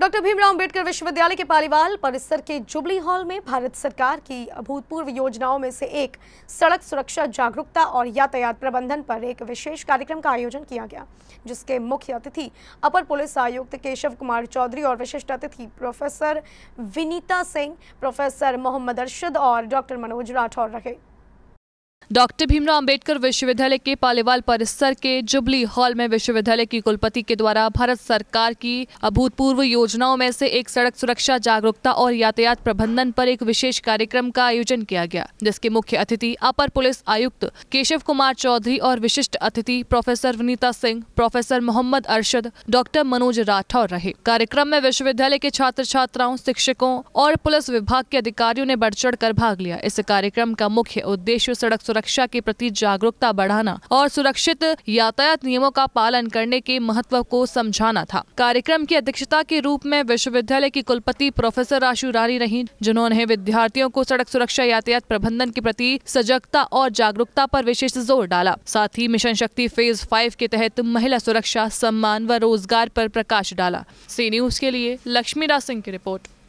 doctor Bhimrao Ambedkar विश्वविद्यालय के पालीवाल परिसर के जुबली हॉल में भारत सरकार की अभूतपूर्व योजनाओं में से एक सड़क सुरक्षा जागरूकता और यातायात प्रबंधन पर एक विशेष कार्यक्रम का आयोजन किया गया जिसके मुख्य अतिथि अपर पुलिस आयुक्त केशव कुमार चौधरी और विशिष्ट अतिथि प्रोफेसर विनीता सिंह प्रोफेसर मोहम्मद अरशद और डॉक्टर मनोज राठौर रहे डॉक्टर भीमराव अंबेडकर विश्वविद्यालय के पालेवाल परिसर के जुबली हॉल में विश्वविद्यालय की कुलपति के द्वारा भारत सरकार की अभूतपूर्व योजनाओं में से एक सड़क सुरक्षा जागरूकता और यातायात प्रबंधन पर एक विशेष कार्यक्रम का आयोजन किया गया जिसके मुख्य अतिथि अपर पुलिस आयुक्त केशव कुमार चौधरी और विशिष्ट अतिथि professor Vinita Singh professor Mohammad Arshad doctor Manoj Rathore रहे कार्यक्रम में विश्वविद्यालय के छात्र छात्राओं शिक्षकों और पुलिस विभाग के अधिकारियों ने बढ़ चढ़ भाग लिया इस कार्यक्रम का मुख्य उद्देश्य सड़क सुरक्षा के प्रति जागरूकता बढ़ाना और सुरक्षित यातायात नियमों का पालन करने के महत्व को समझाना था कार्यक्रम की अध्यक्षता के रूप में विश्वविद्यालय की कुलपति प्रोफेसर आशु रानी रही जिन्होंने विद्यार्थियों को सड़क सुरक्षा यातायात प्रबंधन के प्रति सजगता और जागरूकता पर विशेष जोर डाला साथ ही मिशन शक्ति फेज फाइव के तहत महिला सुरक्षा सम्मान व रोजगार पर प्रकाश डाला सी न्यूज के लिए लक्ष्मीरा सिंह की रिपोर्ट